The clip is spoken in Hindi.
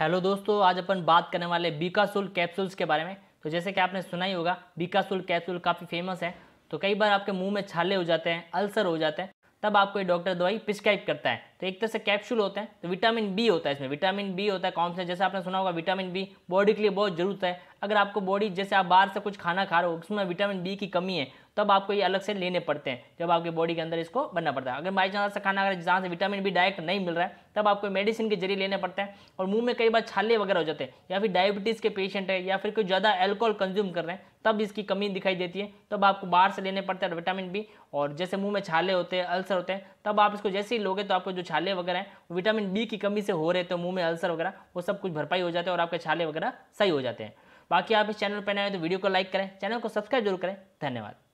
हेलो दोस्तों आज अपन बात करने वाले बीकासुल कैप्सूल्स के बारे में तो जैसे कि आपने सुना ही होगा बीकासुल कैप्सूल काफ़ी फेमस है तो कई बार आपके मुंह में छाले हो जाते हैं अल्सर हो जाते हैं तब आपको ये डॉक्टर दवाई प्रिस्क्राइब करता है तो एक तरह से कैप्सूल होते हैं तो विटामिन बी होता है इसमें विटामिन बी होता है कौन सा जैसे आपने सुना होगा विटामिन बी बॉडी के लिए बहुत जरूरत है अगर आपको बॉडी जैसे आप बाहर से कुछ खाना खा रहे हो उसमें विटामिन बी की कमी है तब आपको ये अलग से लेने पड़ते हैं जब आपके बॉडी के अंदर इसको बनना पड़ता है अगर बाई चांस से खाना अगर जहाँ से विटामिन बी डायरेक्ट नहीं मिल रहा है तब आपको मेडिसिन के जरिए लेने पड़ते हैं और मुंह में कई बार छाले वगैरह हो जाते हैं या फिर डायबिटीज़ के पेशेंट है या फिर कोई ज़्यादा एल्कोहल कंज्यूम कर रहे हैं तब इसकी कमी दिखाई देती है तब आपको बाहर से लेने पड़ते हैं विटामिन बी और जैसे मुँह में छाले होते हैं अल्सर होते हैं तब आप इसको जैसे ही लोगे तो आपको जो छाले वगैरह हैं विटामिन बी की कमी से हो रहे तो मुँह में अल्सर वगैरह वो सब कुछ भरपाई हो जाते हैं और आपके छाले वगैरह सही हो जाते हैं बाकी आप इस चैनल पर नए हो तो वीडियो को लाइक करें चैनल को सब्सक्राइब जरूर करें धन्यवाद